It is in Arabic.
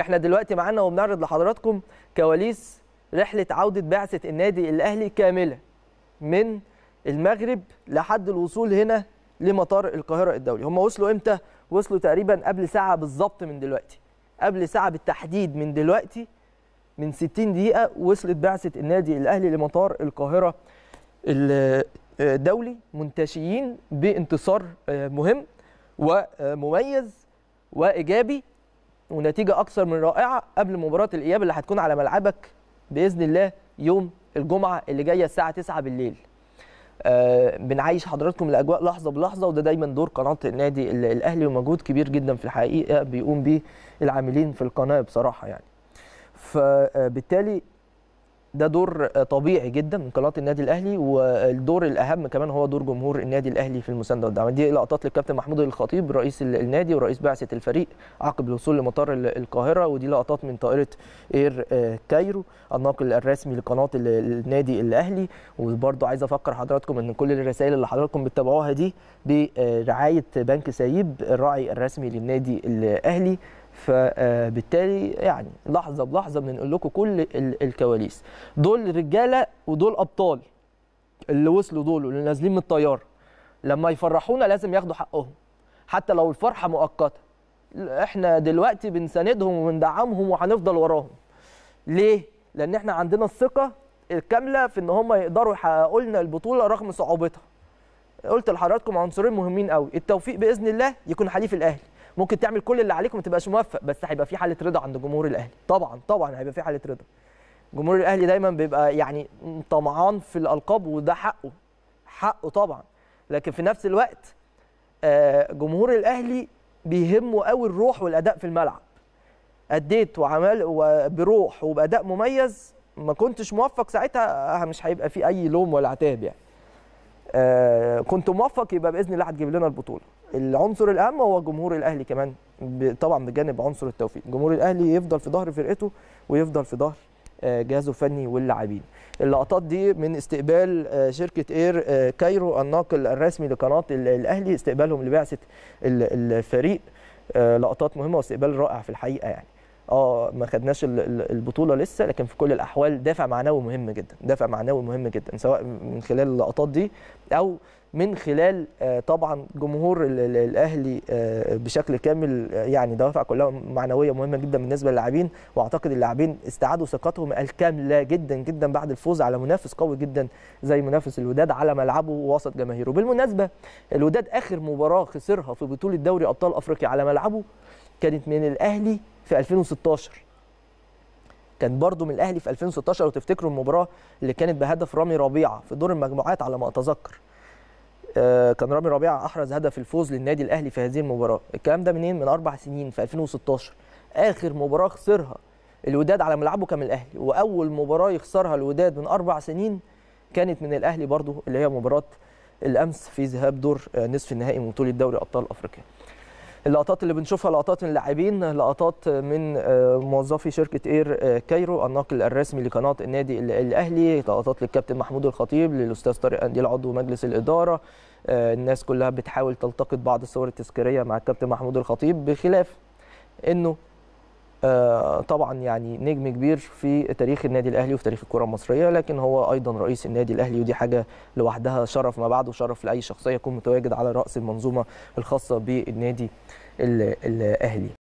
احنا دلوقتي معانا وبنعرض لحضراتكم كواليس رحله عوده بعثه النادي الاهلي كامله من المغرب لحد الوصول هنا لمطار القاهره الدولي هم وصلوا امتى وصلوا تقريبا قبل ساعه بالظبط من دلوقتي قبل ساعه بالتحديد من دلوقتي من 60 دقيقه وصلت بعثه النادي الاهلي لمطار القاهره الدولي منتشيين بانتصار آه، مهم ومميز وايجابي ونتيجه اكثر من رائعه قبل مباراه الاياب اللي هتكون على ملعبك باذن الله يوم الجمعه اللي جايه الساعه 9 بالليل. آه بنعيش حضراتكم الاجواء لحظه بلحظه وده دايما دور قناه النادي الاهلي ومجهود كبير جدا في الحقيقه بيقوم به العاملين في القناه بصراحه يعني. فبالتالي ده دور طبيعي جدا من قناه النادي الاهلي والدور الاهم كمان هو دور جمهور النادي الاهلي في المسانده والدعم دي لقطات للكابتن محمود الخطيب رئيس النادي ورئيس بعثه الفريق عقب الوصول لمطار القاهره ودي لقطات من طائره اير آه، كايرو الناقل الرسمي لقناه النادي الاهلي وبرده عايز افكر حضراتكم ان كل الرسائل اللي حضراتكم بتتابعوها دي برعايه بنك سايب الراعي الرسمي للنادي الاهلي فبالتالي يعني لحظه بلحظه بنقول لكم كل الكواليس دول رجاله ودول ابطال اللي وصلوا دول اللي نازلين من الطياره لما يفرحونا لازم ياخدوا حقهم حتى لو الفرحه مؤقته احنا دلوقتي بنساندهم وبندعمهم وهنفضل وراهم ليه لان احنا عندنا الثقه الكامله في ان هم يقدروا يحققوا لنا البطوله رغم صعوبتها قلت لحضراتكم عنصرين مهمين قوي التوفيق باذن الله يكون حليف الاهلي ممكن تعمل كل اللي عليك وما تبقاش موفق بس هيبقى في حاله رضا عند جمهور الاهلي طبعا طبعا هيبقى في حاله رضا جمهور الاهلي دايما بيبقى يعني طمعان في الالقاب وده حقه حقه طبعا لكن في نفس الوقت آه، جمهور الاهلي بيهمه قوي الروح والاداء في الملعب اديت وعمل بروح وباداء مميز ما كنتش موفق ساعتها آه، مش هيبقى في اي لوم ولا عتاب يعني آه، كنت موفق يبقى باذن الله هتجيب لنا البطوله العنصر الاهم هو جمهور الاهلي كمان طبعا بجانب عنصر التوفيق جمهور الاهلي يفضل في ظهر فرقته ويفضل في ظهر آه، جهازه الفني واللاعبين اللقطات دي من استقبال آه، شركه اير كايرو الناقل الرسمي لقناه الاهلي استقبالهم لبعثه الفريق لقطات مهمه واستقبال رائع في الحقيقه يعني اه ما خدناش البطوله لسه لكن في كل الاحوال دافع معنوي مهم جدا دافع معنوي مهم جدا سواء من خلال اللقطات دي او من خلال آه، طبعا جمهور الاهلي آه، بشكل كامل آه، يعني دوافع كلها معنويه مهمه جدا بالنسبه للاعبين واعتقد اللاعبين استعادوا ثقتهم الكامله جدا جدا بعد الفوز على منافس قوي جدا زي منافس الوداد على ملعبه ووسط جماهيره بالمناسبه الوداد اخر مباراه خسرها في بطوله دوري ابطال افريقيا على ملعبه كانت من الاهلي في 2016 كان برضه من الاهلي في 2016 لو تفتكروا المباراه اللي كانت بهدف رامي ربيعه في دور المجموعات على ما اتذكر آه، كان رامي ربيعه احرز هدف الفوز للنادي الاهلي في هذه المباراه الكلام ده منين من اربع سنين في 2016 اخر مباراه خسرها الوداد على ملعبه كان من الاهلي واول مباراه يخسرها الوداد من اربع سنين كانت من الاهلي برضه اللي هي مباراه الامس في ذهاب دور آه، نصف النهائي من بطوله دوري ابطال افريقيا اللقطات اللي بنشوفها لقطات من اللاعبين لقطات من آه، موظفي شركه اير آه، كايرو الناقل الرسمي لقناه النادي الاهلي لقطات للكابتن محمود الخطيب للاستاذ طارق قنديل عضو مجلس الاداره آه، الناس كلها بتحاول تلتقط بعض الصور التذكاريه مع الكابتن محمود الخطيب بخلاف انه آه، طبعا يعني نجم كبير في تاريخ النادي الاهلي وفي تاريخ الكره المصريه لكن هو ايضا رئيس النادي الاهلي ودي حاجه لوحدها شرف ما بعده شرف لاي شخصيه يكون متواجد على راس المنظومه الخاصه بالنادي الاهلي